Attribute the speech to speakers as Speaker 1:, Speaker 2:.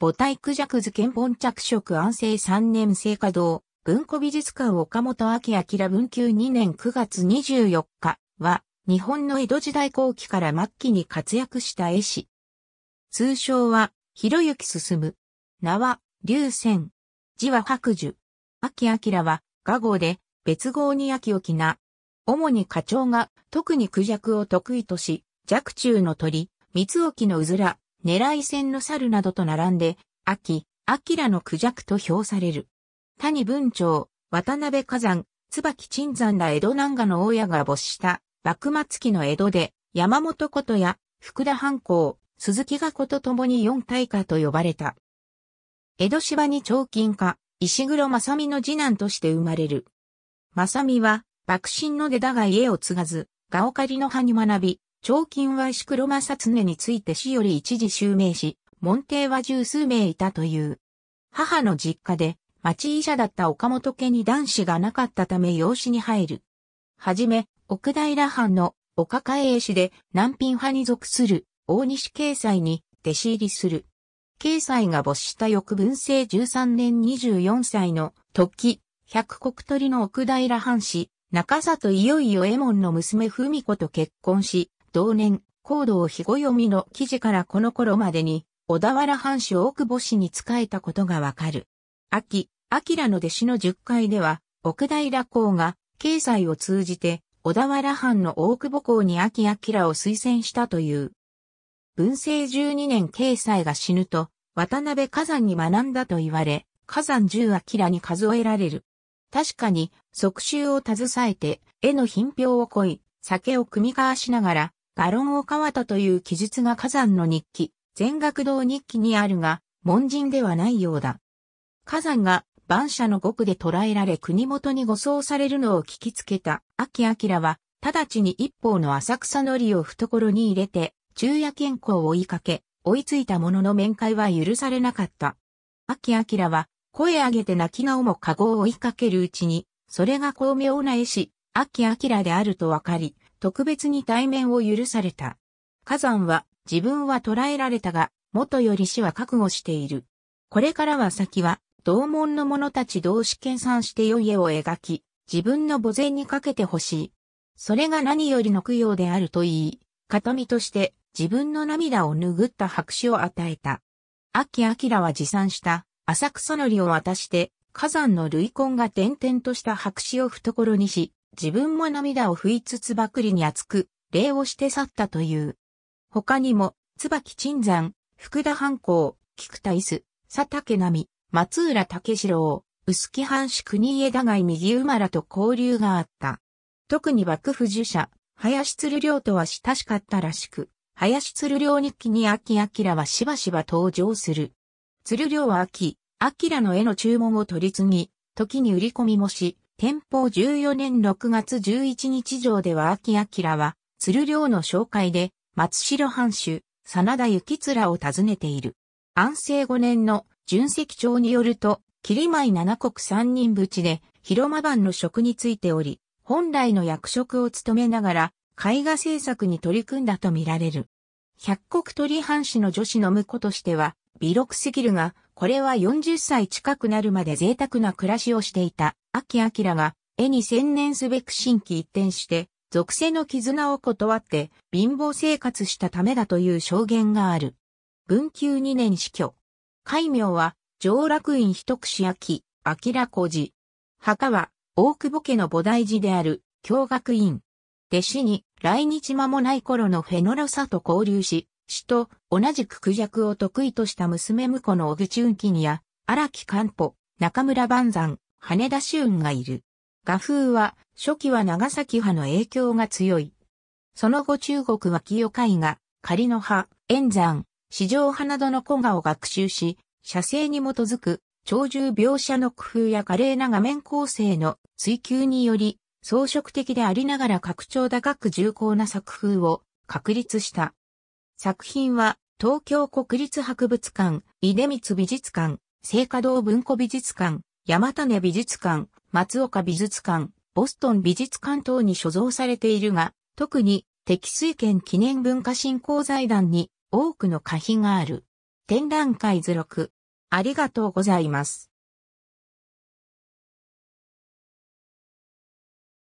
Speaker 1: 母体クジャクズ憲本着色安政3年生稼堂、文庫美術館岡本明明文久2年9月24日は、日本の江戸時代後期から末期に活躍した絵師。通称は、広行進。名は、龍仙。字は白樹。明明は、画号で、別号に秋沖な。主に課長が、特に孔雀を得意とし、弱中の鳥、三沖のうずら、狙い線の猿などと並んで、秋、明の苦弱と評される。谷文長、渡辺火山、椿鎮山ら江戸南下の大家が没した、幕末期の江戸で、山本ことや、福田藩校、鈴木がことともに四大家と呼ばれた。江戸芝に長金家、石黒正美の次男として生まれる。正美は、幕臣の出だが家を継がず、ガオカリの葉に学び、長金は石黒正常について死より一時襲名し、門弟は十数名いたという。母の実家で、町医者だった岡本家に男子がなかったため養子に入る。はじめ、奥平藩の岡海栄氏で南品派に属する大西慶斎に弟子入りする。慶斎が没した翌文政13年24歳の時、百国鳥の奥平藩士、中里いよいよ江衛門の娘文子と結婚し、同年、高度を日彦読みの記事からこの頃までに、小田原藩主大久保氏に仕えたことがわかる。秋、明の弟子の十回では、奥平公が、経済を通じて、小田原藩の大久保公に秋明を推薦したという。文政十二年経済が死ぬと、渡辺火山に学んだと言われ、火山十明に数えられる。確かに、即集を携えて、絵の品評をこい、酒を組み交わしながら、ガロンオカワタという記述が火山の日記、全学堂日記にあるが、門人ではないようだ。火山が万社の獄で捕らえられ国元に護送されるのを聞きつけた秋明は、直ちに一方の浅草のりを懐に入れて、昼夜健康を追いかけ、追いついたものの面会は許されなかった。秋明は、声上げて泣き顔も籠を追いかけるうちに、それが巧妙な絵師、秋明であるとわかり、特別に対面を許された。火山は、自分は捕らえられたが、元より死は覚悟している。これからは先は、同門の者たち同士研鑽して良い絵を描き、自分の墓前にかけてほしい。それが何よりの供養であると言い、形見として自分の涙を拭った白紙を与えた。秋明は持参した浅草のりを渡して、火山の類根が点々とした白紙を懐にし、自分も涙を拭いつつばくりに厚く、礼をして去ったという。他にも、椿鎮山、福田藩校、菊田伊豆、佐竹並、松浦武四郎、臼木藩主国枝外右馬らと交流があった。特に幕府受者、林鶴良とは親しかったらしく、林鶴良日記に秋明はしばしば登場する。鶴良は秋、明の絵の注文を取り次ぎ、時に売り込みもし、天保14年6月11日上では秋明は、鶴良の紹介で、松代藩主、真田幸面を訪ねている。安政5年の純石町によると、霧舞七国三人淵で、広間番の職についており、本来の役職を務めながら、絵画制作に取り組んだとみられる。百国鳥藩士の女子の婿としては、微力すぎるが、これは40歳近くなるまで贅沢な暮らしをしていた、秋明が、絵に専念すべく新規一転して、属性の絆を断って、貧乏生活したためだという証言がある。文久2年死去。戒名は、上楽院一串秋、明小寺。墓は、大久保家の菩提寺である、教学院。弟子に、来日間もない頃のフェノロサと交流し、死と同じく苦弱を得意とした娘婿の小口運金や荒木漢歩、中村万山、羽田修雲がいる。画風は初期は長崎派の影響が強い。その後中国は清海が仮の派、円山、四条派などの古画を学習し、写生に基づく長寿描写の工夫や華麗な画面構成の追求により、装飾的でありながら拡張高く重厚な作風を確立した。作品は、東京国立博物館、出光美術館、聖華堂文庫美術館、山種美術館、松岡美術館、ボストン美術館等に所蔵されているが、特に、敵水圏記念文化振興財団に多くの可否がある。展覧会図録。ありがとうございます。